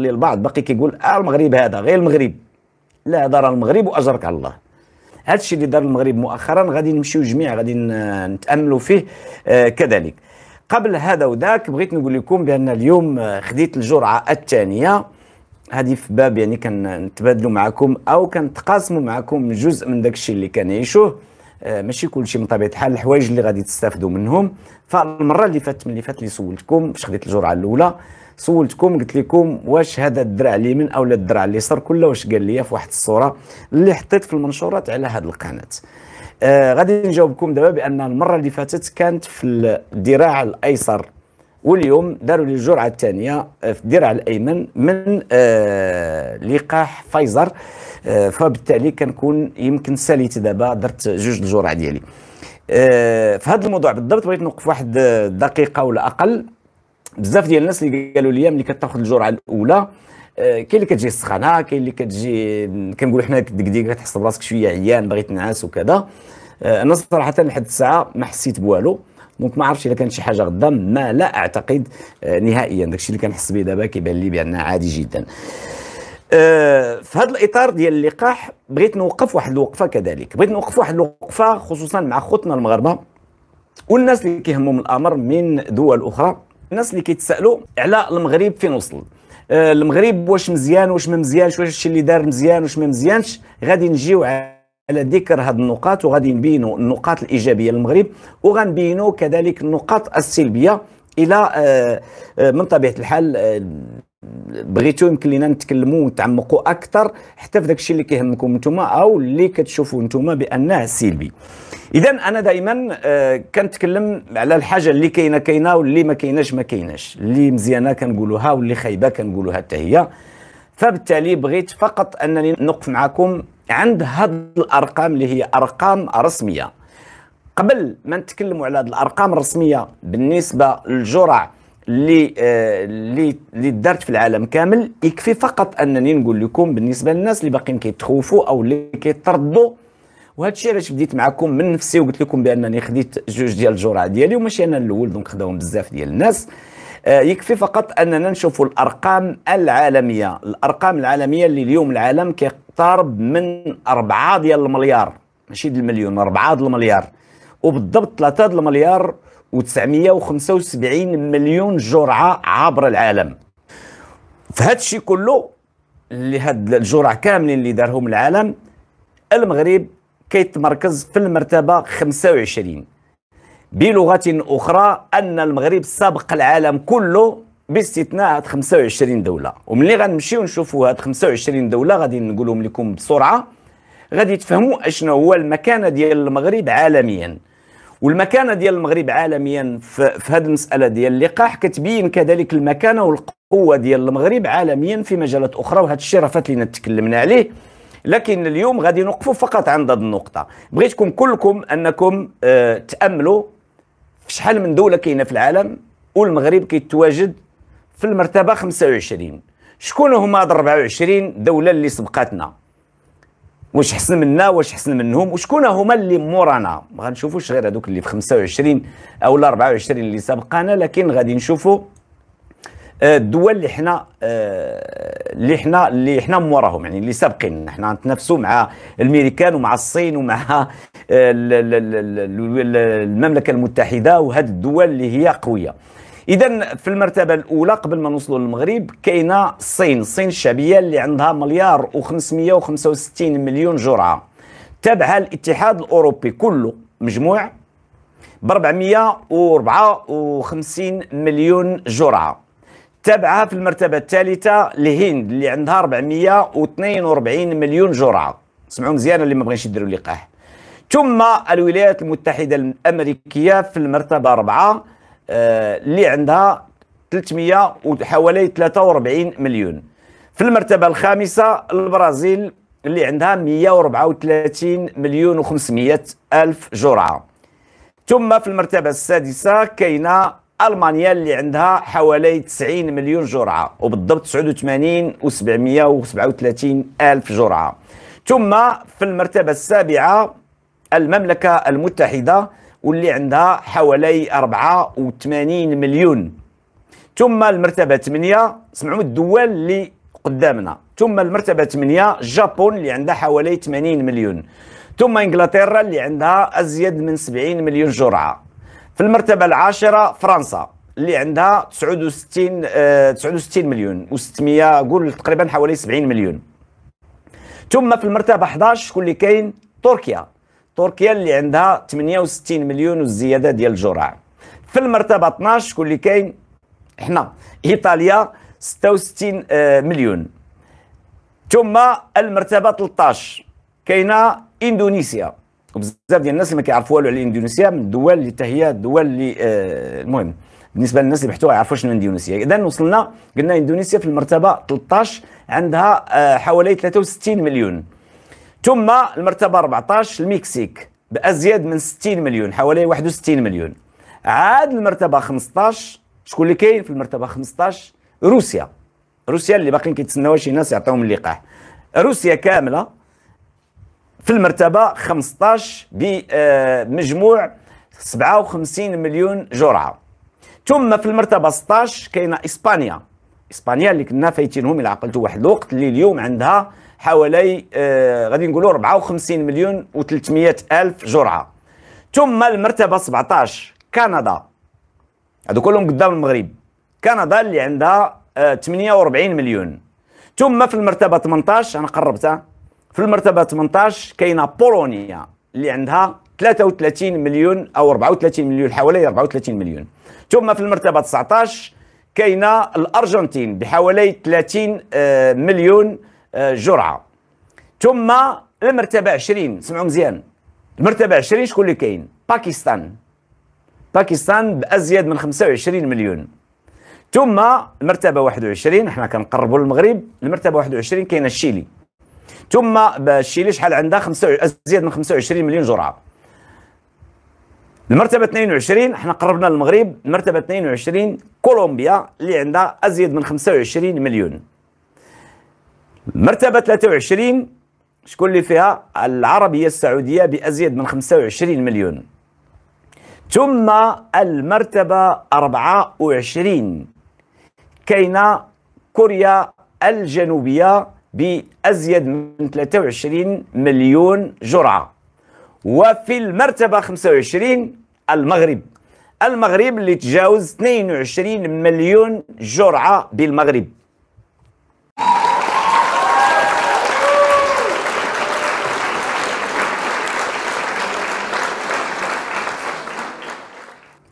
اللي البعض باقي كيقول اه المغرب هذا غير المغرب لا هذا راه المغرب واجرك على الله هذا الشيء اللي دار المغرب مؤخرا غادي نمشيو جميع غادي نتاملوا فيه آه، كذلك قبل هذا وذاك بغيت نقول لكم بان اليوم آه، خديت الجرعه الثانيه هذه في باب يعني كنتبادلوا معكم او كنتقاسموا معكم جزء من داك الشيء اللي كنعيشوه آه، ماشي كل شيء من طبيعه الحال الحوايج اللي غادي تستافدوا منهم فالمره اللي فاتت من اللي فات اللي سولتكم باش خديت الجرعه الاولى سولتكم قلت لكم واش هذا الدرع اليمين او لا الدرع اليسار كله واش قال لي في واحد الصوره اللي حطيت في المنشورات على هذه القناه آه غادي نجاوبكم دابا بان المره اللي فاتت كانت في الذراع الايسر واليوم داروا لي الجرعه الثانيه آه، في الذراع الايمن من آه لقاح فايزر آه فبالتالي كنكون يمكن ساليت دابا درت جوج الجرعه ديالي آه في هذا الموضوع بالضبط بغيت نوقف واحد آه، دقيقه ولا اقل بزاف ديال الناس اللي قالوا لي ملي كتاخذ الجرعه الاولى آه، كاين اللي كتجي السخانه كاين اللي كتجي كنقولوا حنا ديك كتحس براسك شويه عيان بغيت تنعس وكذا آه، انا صراحه لحد الساعه ما حسيت بوالو دونك ما عرفتش اذا كانت شي حاجه غدا ما لا اعتقد آه، نهائيا داكشي اللي كنحس به دابا كيبان لي بان عادي جدا في هذا الاطار ديال اللقاح بغيت نوقف واحد الوقفه كذلك بغيت نوقف واحد الوقفه خصوصا مع خوتنا المغاربه والناس اللي كيهمهم الامر من دول اخرى الناس اللي كيتسالوا على المغرب فين وصل آه، المغرب واش مزيان واش ما مزيانش واش الشيء اللي دار مزيان واش ما مزيانش غادي نجيو على ذكر هذه النقاط وغادي نبينوا النقاط الايجابيه للمغرب وغنبينوا كذلك النقاط السلبيه الى آه، آه، من طبيعه الحال بغيتو يمكن لينا نتكلموا ونتعمقوا اكثر حتى في داكشي اللي كيهمكم نتوما او اللي كتشوفوا نتوما بانه سلبي اذا انا دائما آه كنتكلم على الحاجه اللي كاينه كاينه واللي ما كايناش ما كايناش اللي مزيانه كنقولوها واللي خايبه كنقولوها حتى هي فبالتالي بغيت فقط انني نوقف معكم عند هاد الارقام اللي هي ارقام رسميه قبل ما نتكلموا على هاد الارقام الرسميه بالنسبه للجرعه اللي آه، اللي اللي دارت في العالم كامل يكفي فقط انني نقول لكم بالنسبه للناس اللي باقيين كيتخوفوا او اللي كيتردوا وهذا الشيء علاش بديت معكم من نفسي وقلت لكم بانني خديت جوج ديال الجرعه ديالي وماشي انا الاول دونك خداهم بزاف ديال الناس آه، يكفي فقط اننا نشوفوا الارقام العالميه الارقام العالميه اللي اليوم العالم كيقترب من أربعة ديال المليار ماشي ديال المليون أربعة ديال المليار وبالضبط 3 ديال المليار 975 مليون جرعه عبر العالم فهذا الشيء كله اللي هاد الجرعه كاملين اللي دارهم العالم المغرب كيتمركز في المرتبه 25 بلغه اخرى ان المغرب سبق العالم كله باستثناء هاد 25 دوله وملي غنمشيو نشوفوا هاد 25 دوله غادي نقولهم لكم بسرعه غادي تفهموا اشنو هو المكانه ديال المغرب عالميا والمكانه ديال المغرب عالميا في, في هذه المساله ديال اللقاح كتبين كذلك المكانه والقوه ديال المغرب عالميا في مجالات اخرى وهذا الشيء رفات لنا تكلمنا عليه لكن اليوم غادي نوقفوا فقط عند هذه النقطه بغيتكم كلكم انكم آه تاملوا في شحال من دوله كاينه في العالم والمغرب كيتواجد في المرتبه 25 شكون هما هاد 24 دوله اللي سبقاتنا واش حسن منا واش حسن منهم وشكون هما اللي مورانا ما غنشوفوش غير هذوك اللي في 25 او 24 اللي سبقانا لكن غادي نشوفوا آه، الدول اللي حنا آه، اللي حنا اللي حنا موراهم يعني اللي سابقين حنا نتنافسوا مع الامريكان ومع الصين ومع آه، المملكه المتحده وهذه الدول اللي هي قويه اذا في المرتبه الاولى قبل ما نوصلوا للمغرب كاينه الصين الصين الشعبيه اللي عندها مليار و565 مليون جرعه تابعها الاتحاد الاوروبي كله مجموع ب 454 مليون جرعه تابعها في المرتبه الثالثه الهند اللي عندها 442 مليون جرعه سمعوا مزيان اللي ما بغيش يديروا لقاح ثم الولايات المتحده الامريكيه في المرتبه 4 اللي عندها 300 وحوالي 43 مليون في المرتبه الخامسه البرازيل اللي عندها 134 مليون و500 الف جرعه ثم في المرتبه السادسه كاينه المانيا اللي عندها حوالي 90 مليون جرعه وبالضبط 89 و737 الف جرعه ثم في المرتبه السابعه المملكه المتحده واللي عندها حوالي 84 مليون ثم المرتبه 8 سمعوا الدول اللي قدامنا ثم المرتبه 8 جابون اللي عندها حوالي 80 مليون ثم انجلترا اللي عندها ازيد من 70 مليون جرعه في المرتبه العاشره فرنسا اللي عندها 69 69 آه، مليون و600 قول تقريبا حوالي 70 مليون ثم في المرتبه 11 شكون اللي كاين تركيا تركيا اللي عندها 68 مليون والزياده ديال الجرعه في المرتبه 12 شكون اللي كاين احنا ايطاليا 66 آه، مليون ثم المرتبه 13 كاينه اندونيسيا وبزاف ديال الناس اللي ما كيعرفوا والو على اندونيسيا من الدول اللي حتى هي الدول اللي آه، المهم بالنسبه للناس اللي بحثوا يعرفوا شنو اندونيسيا اذا وصلنا قلنا اندونيسيا في المرتبه 13 عندها آه، حوالي 63 مليون ثم المرتبة 14 المكسيك بأزيد من 60 مليون حوالي 61 مليون عاد المرتبة 15 شكون اللي كاين في المرتبة 15 روسيا روسيا اللي باقيين كيتسناو شي ناس يعطيهم اللقاح روسيا كاملة في المرتبة 15 بمجموع 57 مليون جرعة ثم في المرتبة 16 كاينة إسبانيا إسبانيا اللي كنا فايتينهم إلى عقلتوا واحد الوقت اللي اليوم عندها حوالي آه غادي نقولوا 54 مليون و300 الف جرعه ثم المرتبه 17 كندا هادو كلهم قدام المغرب كندا اللي عندها آه 48 مليون ثم في المرتبه 18 انا قربتها في المرتبه 18 كاينه بولونيا اللي عندها 33 مليون او 34 مليون حوالي 34 مليون ثم في المرتبه 19 كاينه الارجنتين بحوالي 30 آه، مليون آه، جرعه ثم المرتبه 20 سمعوا مزيان المرتبه 20 شكون اللي كاين باكستان باكستان بازيد من 25 مليون ثم المرتبه 21 حنا كنقربوا للمغرب المرتبه 21 كاينه الشيلي ثم الشيلي شحال عندها 25 ازيد من 25 مليون جرعه المرتبة 22 احنا قربنا للمغرب المرتبة 22 كولومبيا اللي عندها ازيد من 25 مليون المرتبة 23 شكون اللي فيها العربية السعودية بأزيد من 25 مليون ثم المرتبة 24 كينا كوريا الجنوبية بأزيد من 23 مليون جرعة وفي المرتبة 25 المغرب المغرب اللي تجاوز 22 مليون جرعة بالمغرب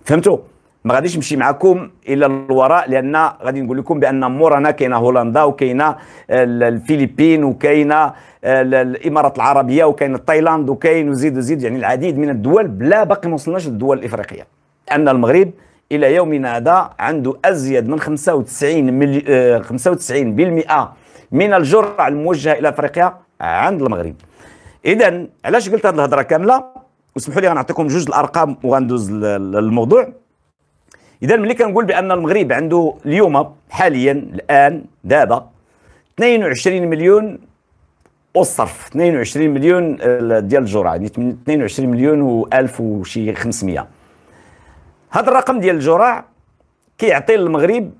فهمتوا ما غاديش نمشي معكم الى الوراء لان غادي نقول لكم بان مورانا كاينه هولندا وكاينه الفلبين وكاينه الامارات العربيه وكاين تايلاند وكاين وزيد وزيد يعني العديد من الدول بلا باقي ما وصلناش للدول الافريقيه ان المغرب الى يومنا هذا عنده ازيد من 95 ملي 95% آه، من الجرعه الموجهه الى افريقيا عند المغرب اذا علاش قلت هذه الهضره كامله واسمحوا لي غنعطيكم جوج الارقام وغندوز للموضوع اذا ملي كنقول بان المغرب عنده اليوم حاليا الان دابا 22 مليون والصرف 22 مليون آه، ديال الجرعه يعني 22 مليون و1000 وشي 500 هذا الرقم ديال الجرعه كيعطي للمغرب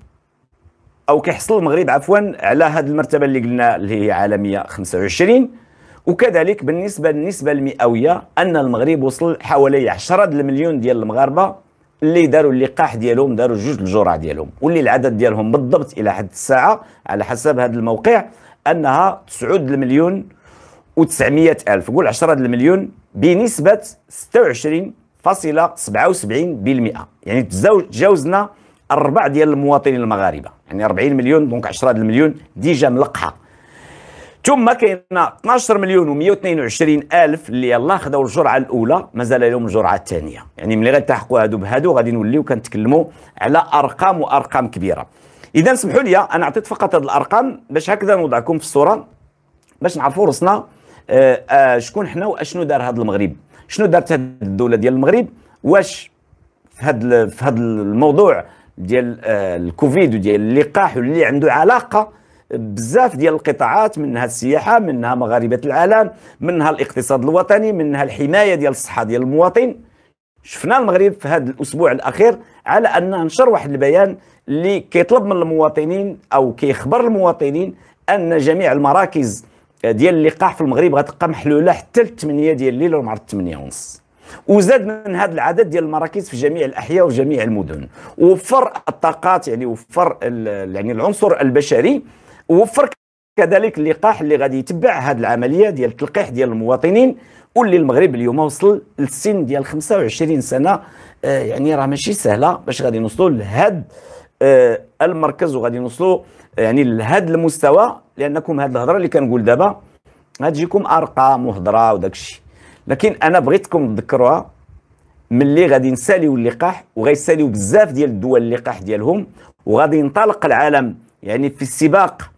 او كيحصل المغرب عفوا على هذه المرتبه اللي قلنا اللي هي عالميه 25 وكذلك بالنسبه للنسبه المئويه ان المغرب وصل حوالي 10 المليون ديال المغاربه اللي داروا اللقاح ديالهم داروا جوج الجرعه ديالهم واللي العدد ديالهم بالضبط الى حد الساعه على حسب هذا الموقع انها 9 المليون و900 الف قول 10 المليون بنسبه 26.77% يعني تجاوزنا أربع ديال المواطنين المغاربه يعني 40 مليون دونك 10 المليون ديجا ملقحه ثم كاين 12 مليون و122 الف اللي يلا خداو الجرعه الاولى مازال لهم الجرعه الثانيه يعني ملي غيلتحقوا هادو بهادو غادي نوليو كنتكلموا على ارقام وارقام كبيره اذا سمحوا لي انا عطيت فقط هاد الارقام باش هكذا نوضعكم في الصوره باش نعرفوا راسنا آه، آه، شكون حنا واشنو دار هذا المغرب شنو دارت هذه الدوله ديال المغرب واش في هذا في هذا الموضوع ديال آه، الكوفيد وديال اللقاح واللي عنده علاقه بزاف ديال القطاعات منها السياحه منها مغاربه العالم منها الاقتصاد الوطني منها الحمايه ديال الصحه ديال المواطن شفنا المغرب في هذا الاسبوع الاخير على ان نشر واحد البيان اللي كيطلب من المواطنين او كيخبر المواطنين ان جميع المراكز ديال اللقاح في المغرب غتبقى محلوله حتى ل 8 ديال الليل ومع 8 ونص وزاد من هذا العدد ديال المراكز في جميع الاحياء وجميع المدن وفر الطاقات يعني وفر يعني العنصر البشري ووفر كذلك اللقاح اللي غادي يتبع هذه العمليه ديال التلقيح ديال المواطنين واللي المغرب اليوم وصل للسن ديال 25 سنه آه، يعني راه ماشي سهله باش غادي نوصلوا لهذا آه، المركز وغادي نوصلوا يعني لهذا المستوى لانكم هذه الهضره اللي كنقول دابا غتجيكم ارقام وهضره وداك الشيء لكن انا بغيتكم تذكروها ملي غادي نساليو اللقاح وغيساليو بزاف ديال الدول اللقاح ديالهم وغادي ينطلق العالم يعني في السباق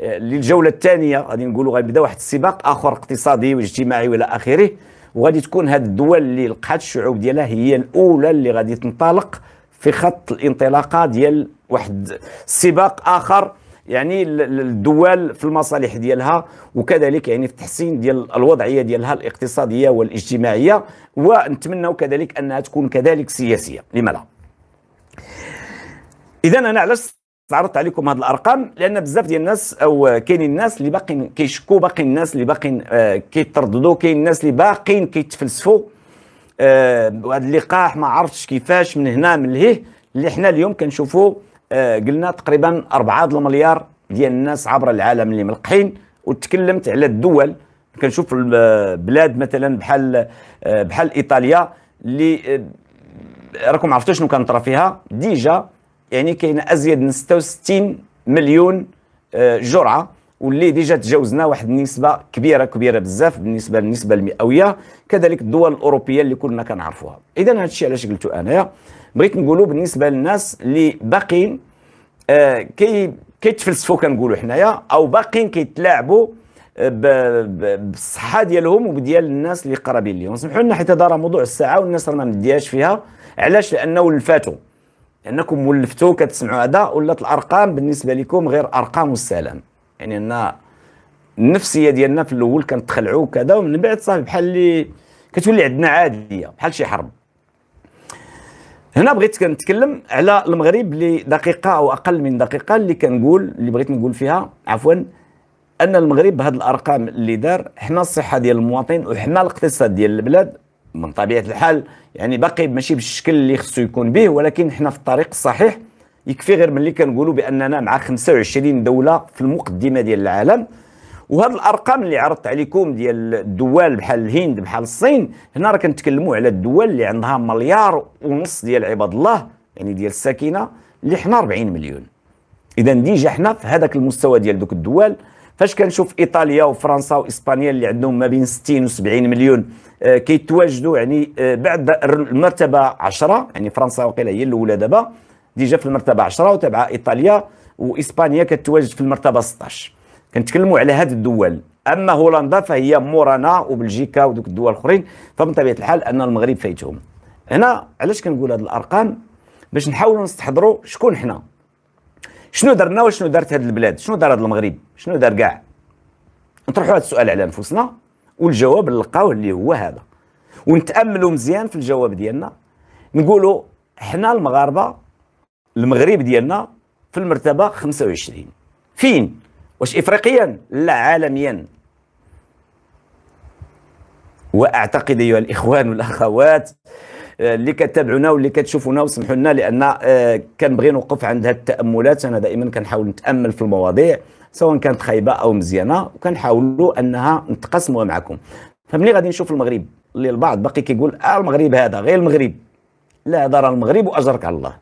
للجوله الثانيه غادي نقولوا غيبدا واحد السباق اخر اقتصادي واجتماعي والى اخره وغادي تكون هاد الدول اللي لقات الشعوب ديالها هي الاولى اللي غادي تنطلق في خط الانطلاقه ديال واحد سباق اخر يعني الدول في المصالح ديالها وكذلك يعني في تحسين ديال الوضعيه ديالها الاقتصاديه والاجتماعيه ونتمنى كذلك انها تكون كذلك سياسيه لما لا اذا انا علاش تعرضت عليكم هذه الارقام لان بزاف ديال الناس او كاينين الناس اللي باقيين كيشكوا باقيين الناس اللي باقيين آه، كيترددوا كاين الناس اللي باقيين كيتفلسفوا آه، وهذا اللقاح ما عرفتش كيفاش من هنا من لهيه اللي حنا اليوم كنشوفوا آه، قلنا تقريبا 4 المليار ديال الناس عبر العالم اللي ملقحين وتكلمت على الدول كنشوف البلاد مثلا بحال بحال ايطاليا اللي راكم عرفتوا شنو كنطرا فيها ديجا يعني كاين ازيد من 66 مليون آه، جرعه واللي ديجا تجاوزنا واحد النسبه كبيره كبيره بزاف بالنسبه للنسبه المئويه كذلك الدول الاوروبيه اللي كنا كنعرفوها اذا هذا الشيء علاش قلتو انايا بغيت نقولوا بالنسبه للناس اللي باقيين آه، كي كيتفلسفوا كنقولوا حنايا او باقيين كيتلاعبوا آه، بالصحه ديالهم وديال الناس اللي قرابين ليهم سمحوا لنا حيت هذا راه موضوع الساعه والناس راه ما مدياش فيها علاش لانه الفاتو لانكم ولفتوا كتسمعوا هذا ولات الارقام بالنسبه لكم غير ارقام والسلام يعني ان النفسيه ديالنا في الاول كنتخلعوا كذا ومن بعد صافي بحال اللي كتولي عندنا عاديه بحال شي حرب هنا بغيت كنتكلم على المغرب لدقيقه او اقل من دقيقه اللي كنقول اللي بغيت نقول فيها عفوا ان المغرب بهذه الارقام اللي دار حنا الصحه ديال المواطن وحنا الاقتصاد ديال البلاد من طبيعه الحال يعني باقي ماشي بالشكل اللي خصو يكون به ولكن حنا في الطريق الصحيح يكفي غير ملي كنقولوا باننا مع 25 دوله في المقدمه ديال العالم وهاد الارقام اللي عرضت عليكم ديال الدول بحال الهند بحال الصين هنا راه كنتكلموا على الدول اللي عندها مليار ونص ديال عباد الله يعني ديال الساكنه اللي حنا 40 مليون اذا ديجا حنا في هذاك المستوى ديال دوك الدول فاش كنشوف ايطاليا وفرنسا واسبانيا اللي عندهم ما بين 60 و 70 مليون آه، كيتواجدوا يعني آه، بعد المرتبه 10 يعني فرنسا وقيله هي الاولى دابا ديجا في المرتبه 10 وتابعه ايطاليا واسبانيا كتواجد في المرتبه 16 كنتكلموا على هذه الدول اما هولندا فهي مورانا وبلجيكا ودوك الدول الاخرين فمن طبيعه الحال ان المغرب فايتهم هنا علاش كنقول هذه الارقام باش نحاولوا نستحضروا شكون حنا شنو درنا وشنو دارت هذه البلاد شنو دار هذا المغرب شنو دار كاع نطرحوا هذا السؤال على نفوسنا والجواب نلقاوه اللي هو هذا ونتاملوا مزيان في الجواب ديالنا نقولوا حنا المغاربه المغرب ديالنا في المرتبه 25 فين واش افريقيا لا عالميا واعتقد ايها الاخوان والاخوات اللي كتابعونا واللي كتشوفونا وسمحوا لنا لان آه، كنبغي نوقف عند هاد التاملات انا دائما كنحاول نتامل في المواضيع سواء كانت خايبه او مزيانه وكنحاولوا انها نتقاسموها معكم فملي غادي نشوف المغرب اللي البعض باقي كيقول آه المغرب هذا غير المغرب لا هذا راه المغرب واجرك على الله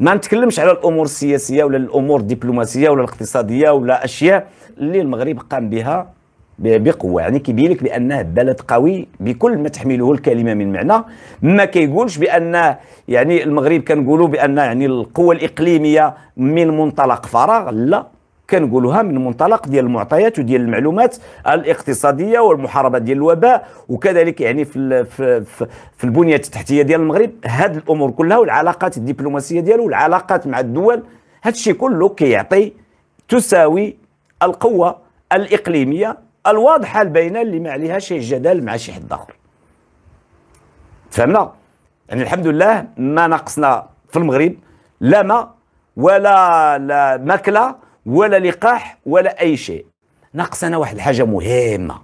ما نتكلمش على الامور السياسيه ولا الامور الدبلوماسيه ولا الاقتصاديه ولا اشياء اللي المغرب قام بها بقوه يعني كيبين لك بانه بلد قوي بكل ما تحمله الكلمه من معنى ما كيقولش بان يعني المغرب كنقولوا بان يعني القوه الاقليميه من منطلق فراغ لا كنقولوها من منطلق ديال المعطيات وديال المعلومات الاقتصاديه والمحاربه ديال الوباء وكذلك يعني في في في البنيه التحتيه ديال المغرب هاد الامور كلها والعلاقات الدبلوماسيه ديالو والعلاقات مع الدول هادشي كله كيعطي تساوي القوه الاقليميه الواضحه البينه اللي ما عليهاش جدال مع شي حد اخر تفهمنا يعني الحمد لله ما نقصنا في المغرب لا ما ولا لا ماكله ولا لقاح ولا اي شيء ناقصنا واحد الحاجه مهمه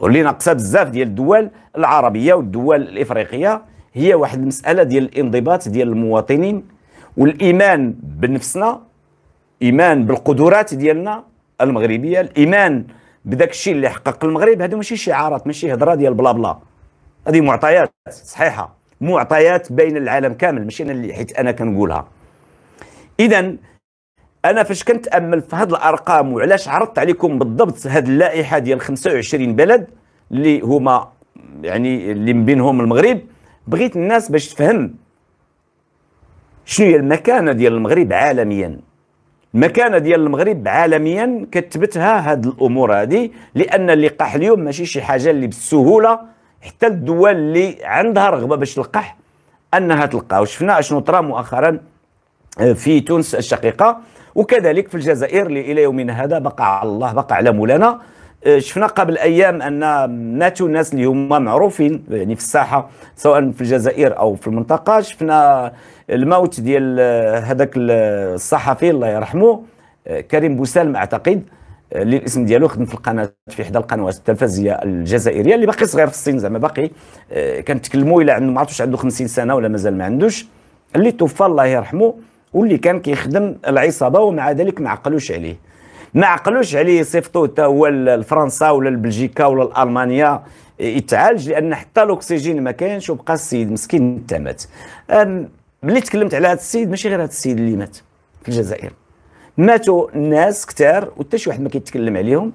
واللي ناقصه بزاف ديال الدول العربيه والدول الافريقيه هي واحد المساله ديال الانضباط ديال المواطنين والايمان بنفسنا ايمان بالقدرات ديالنا المغربيه الايمان بداك الشيء اللي حقق المغرب هذه ماشي شعارات ماشي هضره ديال بلا بلا هذه معطيات صحيحه معطيات بين العالم كامل ماشي انا اللي حيت انا كنقولها اذا انا فاش كنتامل في هذه الارقام وعلاش عرضت عليكم بالضبط هذه اللائحه ديال 25 بلد اللي هما يعني اللي من بينهم المغرب بغيت الناس باش تفهم شنو هي المكانه ديال المغرب عالميا المكانه ديال المغرب عالميا كتبتها هاد الامور هذه لان اللقاح اليوم ماشي شي حاجه اللي بالسهوله حتى الدول اللي عندها رغبه باش تلقح انها تلقى وشفنا اشنو طرا مؤخرا آه، في تونس الشقيقه وكذلك في الجزائر اللي الى يومنا هذا بقى على الله بقى على مولانا آه، شفنا قبل ايام ان ناتو الناس اللي هما معروفين يعني في الساحه سواء في الجزائر او في المنطقه شفنا الموت ديال آه، هذاك الصحفي الله يرحمه آه، كريم بوسالم اعتقد اللي الاسم ديالو خدم في القناه في احدى القنوات التلفزيونيه الجزائريه اللي باقي صغير في السن زعما باقي كنتكلموا الى عنده ما عرفتش عنده 50 سنه ولا مازال ما عندوش اللي توفى الله يرحمه واللي كان كيخدم العصابه ومع ذلك ما عقلوش عليه ما عقلوش عليه يصيفطوه حتى هو لفرنسا ولا لبلجيكا ولا لالمانيا يتعالج لان حتى الاكسجين ما كانش وبقى السيد مسكين حتى مات ملي تكلمت على هذا السيد ماشي غير هذا السيد اللي مات في الجزائر ماتوا ناس كثار وحتى شي واحد ما كيتكلم عليهم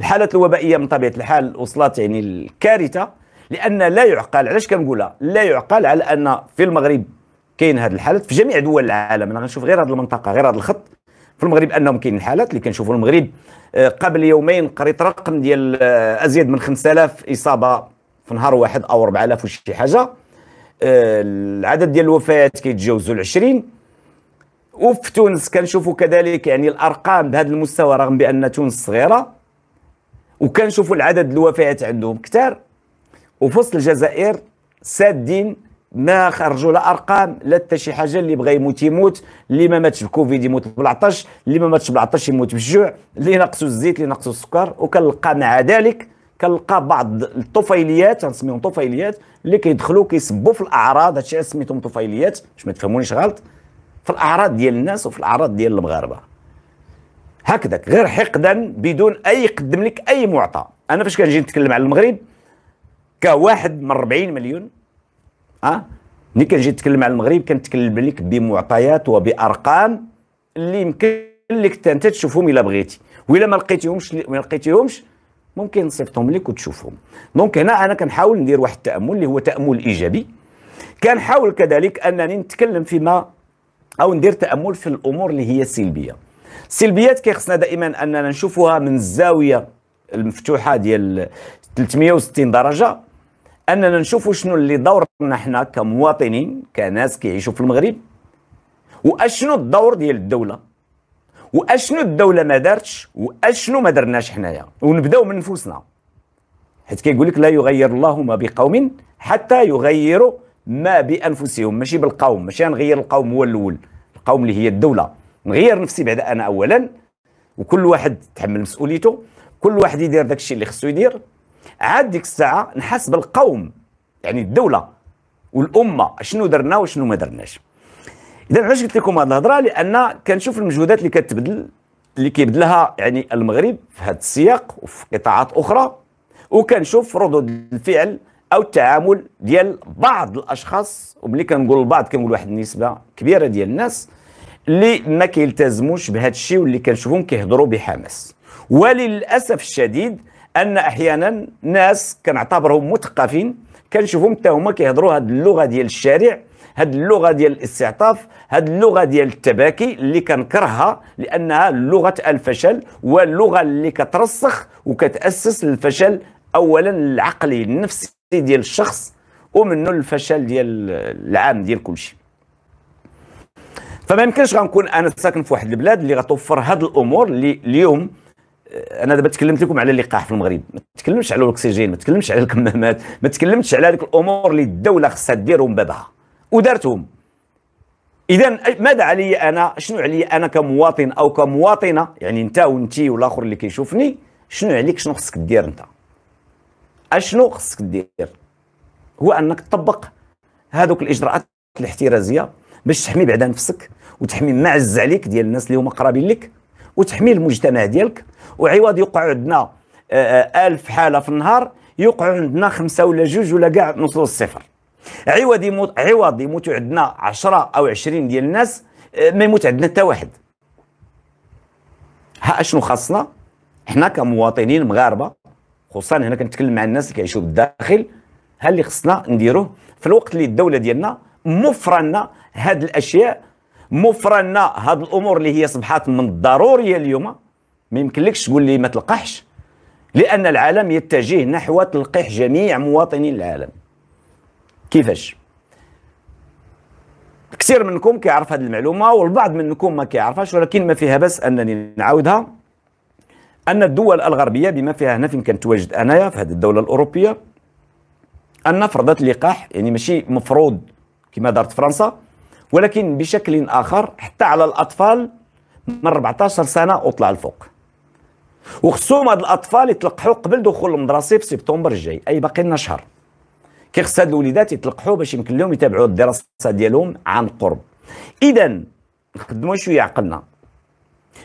الحالات الوبائيه من طبيعه الحال وصلت يعني الكارثه لان لا يعقل علاش كنقولها لا يعقل على ان في المغرب كاين هذه الحالات في جميع دول العالم انا غنشوف غير هذه المنطقه غير هذا الخط في المغرب انهم كاين الحالات اللي كنشوفوا المغرب آه، قبل يومين قريت رقم ديال آه، ازيد من 5000 اصابه في نهار واحد او 4000 وشي حاجه آه، العدد ديال الوفيات كيتجاوزوا ال 20 وفي تونس كنشوفوا كذلك يعني الارقام بهذا المستوى رغم بان تونس صغيره وكنشوفوا العدد الوفيات عندهم كثار وفي وسط الجزائر سادين ما خرجوا لا ارقام لا حتى شي حاجه اللي بغى يموت يموت اللي ما ماتش بكوفيد يموت بالعطش اللي ما ماتش بالعطش يموت بالجوع اللي ناقصو الزيت اللي ناقصو السكر وكنلقى مع ذلك كنلقى بعض الطفيليات غنسميهم طفيليات اللي كيدخلوا كيسبوا في الاعراض هادشي سميتهم طفيليات باش ما تفهمونيش غلط في الاعراض ديال الناس وفي الاعراض ديال المغاربه هكذاك غير حقدا بدون اي يقدم لك اي معطى انا فاش كنجي نتكلم على المغرب كواحد من 40 مليون اه ملي كنجي نتكلم على المغرب كنتكلم لك بمعطيات وبارقام اللي يمكن لك انت تشوفهم الا بغيتي والا ما لقيتيهمش ما لقيتيهمش ممكن نصيفطهم لك وتشوفهم دونك هنا انا كنحاول ندير واحد التامل اللي هو تامل ايجابي كنحاول كذلك انني نتكلم فيما او ندير تامل في الامور اللي هي سلبيه السلبيات كيخصنا دائما اننا نشوفها من الزاويه المفتوحه ديال 360 درجه اننا نشوفوا شنو اللي دور نحن كمواطنين كناس كيعيشوا في المغرب واشنو الدور ديال الدوله واشنو الدوله ما دارتش واشنو ما درناش حنايا ونبداو من نفوسنا حيت كيقول لك لا يغير الله ما بقوم حتى يغيروا ما بانفسهم ماشي بالقوم ماشي نغير القوم هو الاول القوم اللي هي الدوله نغير نفسي بعد انا اولا وكل واحد تحمل مسؤوليته كل واحد يدير داك الشيء اللي خصو يدير عاد ديك الساعه نحاسب القوم يعني الدوله والامه شنو درنا وشنو ما درناش اذا علاش قلت لكم هذه الهضره لان كنشوف المجهودات اللي كتبدل اللي كيبدلها يعني المغرب في هذا السياق وفي قطاعات اخرى وكنشوف ردود الفعل او التعامل ديال بعض الاشخاص وملي كنقول البعض كنقول واحد النسبه كبيره ديال الناس اللي ما كيلتزموش بهذا الشيء واللي كنشوفهم كيهضروا بحماس وللاسف الشديد ان احيانا ناس كنعتبرهم مثقفين كنشوفهم حتى هما كيهضروا هاد اللغه ديال الشارع هاد اللغه ديال الاستعطاف هاد اللغه ديال التباكي اللي كنكرهها لانها لغه الفشل واللغه اللي كترسخ وكتاسس للفشل اولا العقلي النفسي ديال الشخص ومنه الفشل ديال العام ديال كلشي فما يمكنش غنكون انا ساكن في واحد البلاد اللي غتوفر هاد الامور اللي اليوم انا دابا تكلمت لكم على اللقاح في المغرب ما تكلمش على الاكسجين ما تكلمش على الكمامات ما تكلمتش على هذوك الامور اللي الدوله خصها ديرهم بابها ودارتهم اذا ماذا علي انا شنو علي انا كمواطن او كمواطنه يعني انت وانت والاخر اللي كيشوفني شنو عليك شنو خصك دير انت اشنو خصك دير هو انك تطبق هذوك الاجراءات الاحترازيه باش تحمي بعدا نفسك وتحمي معز عليك ديال الناس اللي هما قرابين لك وتحمي المجتمع ديالك وعوض يوقع عندنا آه، آه، ألف حالة في النهار يوقعوا عندنا خمسة ولا جوج ولا كاع نوصلوا للصفر عوض يموت عوض يموتوا عندنا 10 أو 20 ديال الناس آه، ما يموت عندنا حتى واحد ها اشنو خاصنا حنا كمواطنين مغاربه خصوصا هنا كنتكلم مع الناس اللي كيعيشوا بالداخل ها اللي خصنا نديروه في الوقت اللي الدوله ديالنا مفرنا لنا هاد الاشياء مفرنا لنا هاد الامور اللي هي صبحات من الضروريه اليوم ما يمكنلكش تقول لي ما تلقحش لأن العالم يتجه نحو تلقيح جميع مواطني العالم كيفاش كثير منكم كيعرف هذه المعلومة والبعض منكم ما كيعرفهاش ولكن ما فيها بس أنني نعاودها أن الدول الغربية بما فيها هنا فين كنتواجد أنايا في هذه الدولة الأوروبية أن فرضت اللقاح يعني ماشي مفروض كما دارت فرنسا ولكن بشكل آخر حتى على الأطفال من 14 سنة وطلع الفوق وخصوم هاد الاطفال يتلقحوا قبل دخول المدرسه في سبتمبر الجاي اي باقي لنا شهر كيخص هاد الوليدات يتلقحوا باش يمكن لهم يتابعوا الدراسه ديالهم عن قرب اذا نخدموا شويه عقلنا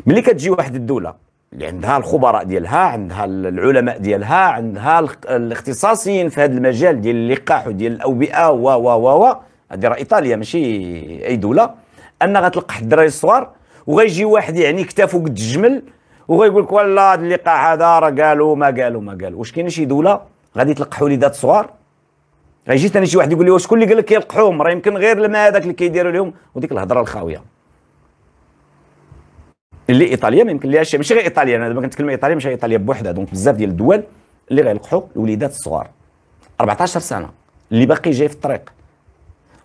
ملي كتجي واحد الدوله اللي عندها الخبراء ديالها عندها العلماء ديالها عندها الاختصاصيين في هذا المجال ديال اللقاح وديال الاوبئه و و و و هذه راه ايطاليا ماشي اي دوله ان غتلقح الدراري الصغار وغيجي واحد يعني كتافو قد الجمل وغيقول لك والله هذا اللقاء هذا راه قالوا ما قالوا ما قالوا واش كاين شي دوله غادي تلقحوا لي ذات صغار غيجي ثاني شي واحد يقول لي كل اللي قال لك يلقحوهم راه يمكن غير الماء هذاك اللي كيديروا لهم وديك الهضره الخاويه اللي ايطاليا ما يمكن ليهاش شي ماشي غير ايطاليا انا دابا كنتكلم ايطاليا ماشي ايطاليا بوحدها دونك بزاف ديال الدول اللي غيلقحوا الوليدات الصغار 14 سنه اللي باقي جاي في الطريق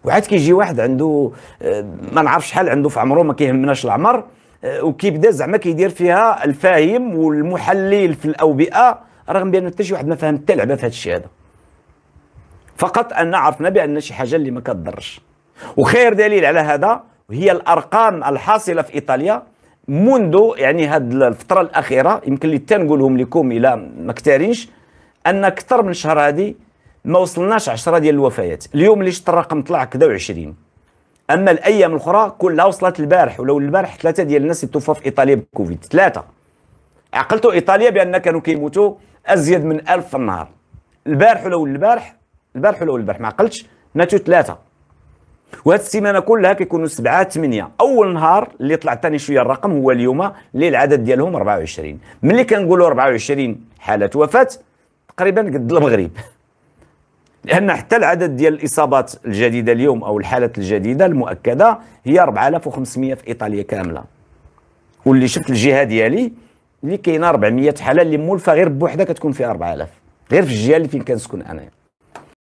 وعاد كيجي واحد عنده آه، ما نعرف شحال عنده في عمره ما كيهمناش العمر آه، وكيبدا زعما كيدير فيها الفاهم والمحلل في الاوبئه رغم بان حتى شي واحد ما فهم حتى لعبه في هذا الشيء هذا فقط ان عرفنا بان شي حاجه اللي ما كتضرش وخير دليل على هذا هي الارقام الحاصله في ايطاليا منذ يعني هاد الفتره الاخيره يمكن لي تنقولهم لكم الى ما كتارينش ان اكثر من شهر هذه ما وصلناش 10 ديال الوفيات اليوم اللي شفت الرقم طلع كذا و20 اما الايام الاخرى كلها وصلت البارح ولو البارح ثلاثه ديال الناس توفى توفوا في ايطاليا بكوفيد ثلاثه عقلتوا ايطاليا بان كانوا كيموتوا ازيد من 1000 في النهار البارح ولو البارح البارح ولو البارح ما عقلتش ماتوا ثلاثه وهاد السيمانه كلها كيكونوا سبعه ثمانيه اول نهار اللي طلع ثاني شويه الرقم هو اليوم اللي العدد ديالهم 24 ملي كنقولوا 24 حاله وفاه تقريبا قد المغرب لان حتى العدد ديال الاصابات الجديده اليوم او الحالات الجديده المؤكده هي 4500 في ايطاليا كامله واللي شفت الجهه ديالي اللي كاينه 400 حاله اللي مولفه غير بوحدها كتكون فيها 4000 غير في الجهه اللي فين كنسكن انايا